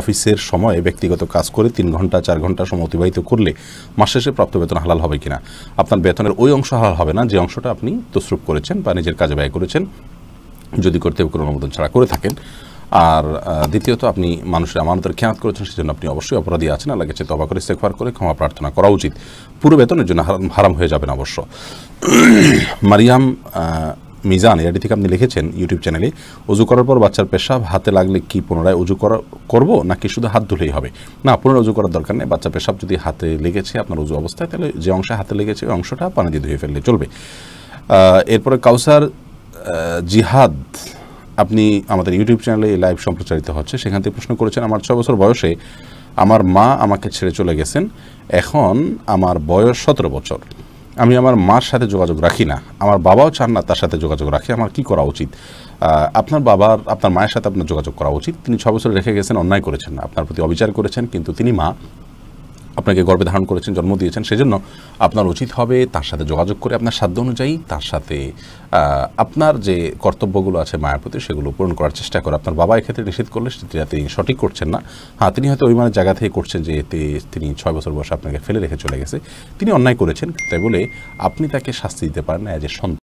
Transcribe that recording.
অফিসের সময়ে ব্যক্তিগত কাজ করে তিন ঘন্টা চার ঘন্টা সময় অতিবাহিত করলে মাস শেষে প্রাপ্ত বেতন হালাল হবে কিনা আপনার বেতনের ওই অংশ হালাল হবে না যে অংশটা আপনি তসরুপ করেছেন বা নিজের কাজে ব্যয় করেছেন যদি করতে কোনো অনুমোদন ছাড়া করে থাকেন আর দ্বিতীয়ত আপনি মানুষের আমানতের খেয়াত করেছেন সেজন্য আপনি অবশ্যই অপরাধী আছেন আর লাগেছে তবা করে ইস্তেকবার করে ক্ষমা প্রার্থনা করা উচিত পুরো বেতনের জন্য হারাম হয়ে যাবেন অবশ্য মারিয়াম মিজান এটি থেকে আপনি লিখেছেন ইউটিউব চ্যানেলে উজু করার পর বাচ্চার পেশাব হাতে লাগলে কি পুনরায় উজু করা করব নাকি শুধু হাত ধুলেই হবে না পুনরায় উজু করার দরকার নেই বাচ্চা পেশাব যদি হাতে লেগেছে আপনার উজু অবস্থায় তাহলে যে অংশে হাতে লেগেছে ওই অংশটা পানি দিয়ে ধুয়ে ফেললে চলবে এরপরে কাউসার জিহাদ আপনি আমাদের ইউটিউব চ্যানেলে এই লাইভ সম্প্রচারিত হচ্ছে সেখান থেকে প্রশ্ন করেছেন আমার ছ বছর বয়সে আমার মা আমাকে ছেড়ে চলে গেছেন এখন আমার বয়স সতেরো বছর আমি আমার মার সাথে যোগাযোগ রাখি না আমার বাবাও চান না তার সাথে যোগাযোগ রাখি আমার কি করা উচিত আপনার বাবার আপনার মায়ের সাথে আপনার যোগাযোগ করা উচিত তিনি ছ বছর রেখে গেছেন অন্যায় করেছেন আপনার প্রতি অবিচার করেছেন কিন্তু তিনি মা আপনাকে গর্বে ধারণ করেছেন জন্ম দিয়েছেন সেজন্য আপনার উচিত হবে তার সাথে যোগাযোগ করে আপনার সাধ্য অনুযায়ী তার সাথে আপনার যে কর্তব্যগুলো আছে মায়ের প্রতি সেগুলো পূরণ করার চেষ্টা করে আপনার বাবা এক্ষেত্রে নিষেধ করলে সেটা তিনি সঠিক করছেন না হ্যাঁ তিনি হয়তো অভিমানের জায়গা থেকে করছেন যে তিনি ছয় বছর বয়সে আপনাকে ফেলে রেখে চলে গেছে তিনি অন্যায় করেছেন তাই বলে আপনি তাকে শাস্তি দিতে পারেন না এজ এ সন্তান